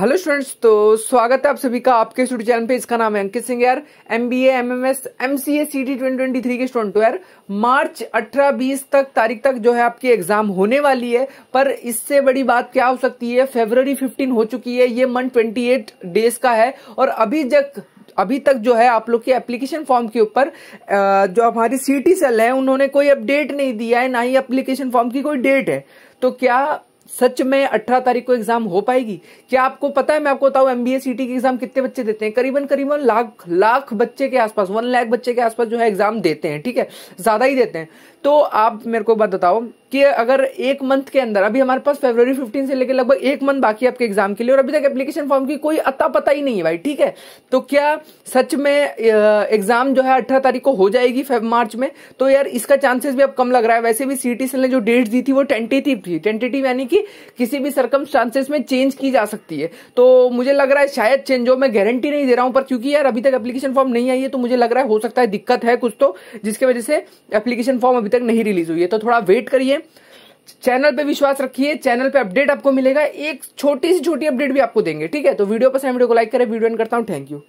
hello students तो स्वागत है आप सभी का आपके स्टूडियो चैनल पे इसका नाम है अंकित सिंह यार M B M M S M C A C T twenty twenty three के स्टूडेंट यार मार्च अठारह बीस तक तारीख तक जो है आपकी एग्जाम होने वाली है पर इससे बड़ी बात क्या हो सकती है फेबररी फिफ्टीन हो चुकी है ये मंथ ट्वेंटी एट डेज का है और अभी जब अभी तक जो है आप लोग के एप्लीकेशन फॉर्म के ऊपर जो हमारी सीटी सेल है उन्होंने कोई अपडेट नहीं दिया है ना ही एप्लीकेशन फॉर्म की कोई डेट है तो क्या सच में 18 तारीख को एग्जाम हो पाएगी क्या आपको पता है मैं आपको बताऊं एमबीए सीटी के एग्जाम कितने बच्चे देते हैं करीबन करीबन लाख लाख बच्चे के आसपास वन लाख बच्चे के आसपास जो है एग्जाम देते हैं ठीक है ज्यादा ही देते हैं तो आप मेरे को बात बताओ कि अगर एक मंथ के अंदर अभी हमारे पास फेब्रवरी फिफ्टीन से लेकर लगभग एक मंथ बाकी है आपके एग्जाम के लिए और अभी तक एप्लीकेशन फॉर्म की कोई अता पता ही नहीं है भाई ठीक है तो क्या सच में एग्जाम जो है अठारह तारीख को हो जाएगी मार्च में तो यार इसका चांसेस भी अब कम लग रहा है वैसे भी सीटी ने जो डेट दी थी वो टेंटेटिव थी टेंटेटिव यानी कि किसी भी सरकम चांसेस में चेंज की जा सकती है तो मुझे लग रहा है शायद चेंज हो मैं गारंटी नहीं दे रहा हूं पर क्योंकि यार अभी तक एप्लीकेशन फॉर्म नहीं आई है तो मुझे लग रहा है हो सकता है दिक्कत है कुछ तो जिसकी वजह से एप्लीकेशन फॉर्म अभी तक नहीं रिलीज हुई है तो थोड़ा वेट करिए चैनल पे विश्वास रखिए चैनल पे अपडेट आपको मिलेगा एक छोटी सी छोटी अपडेट भी आपको देंगे ठीक है तो वीडियो पसंद वीडियो को लाइक करें वीडियो एंड करता हूँ थैंक यू